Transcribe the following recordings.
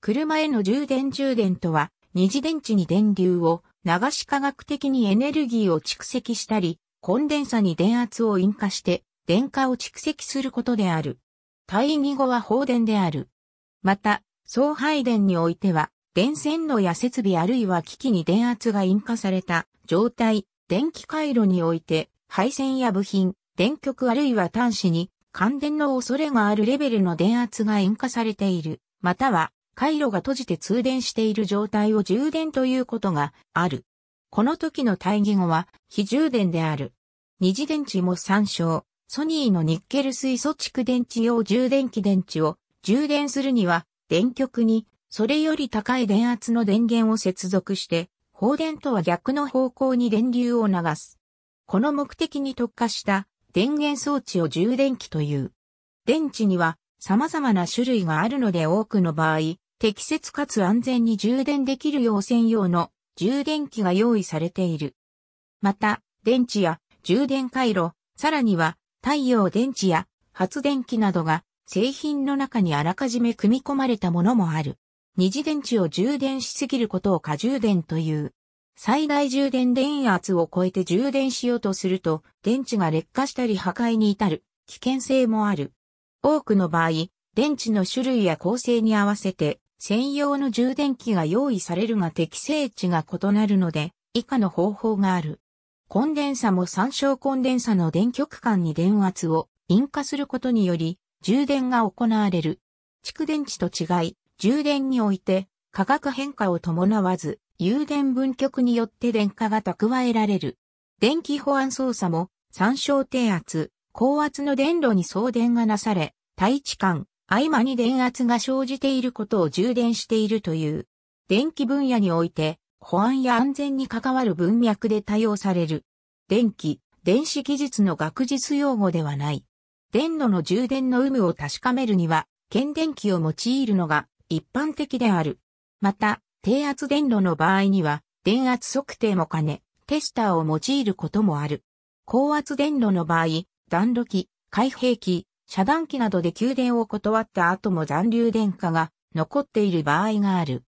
車への充電充電とは、二次電池に電流を流し科学的にエネルギーを蓄積したり、コンデンサに電圧を引火して、電荷を蓄積することである。対義語は放電である。また、送配電においては、電線路や設備あるいは機器に電圧が引火された状態、電気回路において、配線や部品、電極あるいは端子に、感電の恐れがあるレベルの電圧が引火されている、または回路が閉じて通電している状態を充電ということがある。この時の対義語は非充電である。二次電池も参照。ソニーのニッケル水素蓄電池用充電器電池を充電するには電極にそれより高い電圧の電源を接続して放電とは逆の方向に電流を流す。この目的に特化した電源装置を充電器という。電池には様々な種類があるので多くの場合、適切かつ安全に充電できるよう専用の充電器が用意されている。また、電池や充電回路、さらには太陽電池や発電機などが製品の中にあらかじめ組み込まれたものもある。二次電池を充電しすぎることを過充電という。最大充電電圧を超えて充電しようとすると電池が劣化したり破壊に至る危険性もある。多くの場合、電池の種類や構成に合わせて専用の充電器が用意されるが適正値が異なるので、以下の方法がある。コンデンサも参照コンデンサの電極間に電圧を引火することにより、充電が行われる。蓄電池と違い、充電において、化学変化を伴わず、有電分極によって電荷が蓄えられる。電気保安操作も、参照低圧、高圧の電路に送電がなされ、対置間、合間に電圧が生じていることを充電しているという。電気分野において、保安や安全に関わる文脈で多用される。電気、電子技術の学術用語ではない。電炉の充電の有無を確かめるには、検電器を用いるのが一般的である。また、低圧電炉の場合には、電圧測定も兼ね、テスターを用いることもある。高圧電炉の場合、暖炉機、開閉機、遮断機などで給電を断った後も残留電化が残っている場合がある。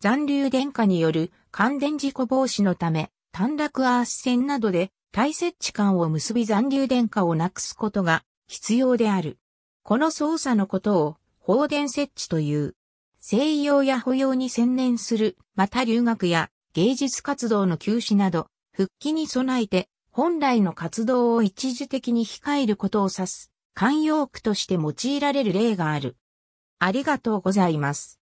残留電化による感電事故防止のため、短絡アース線などで大接地間を結び残留電化をなくすことが必要である。この操作のことを放電設置という。西洋や保養に専念する、また留学や芸術活動の休止など、復帰に備えて本来の活動を一時的に控えることを指す慣用句として用いられる例がある。ありがとうございます。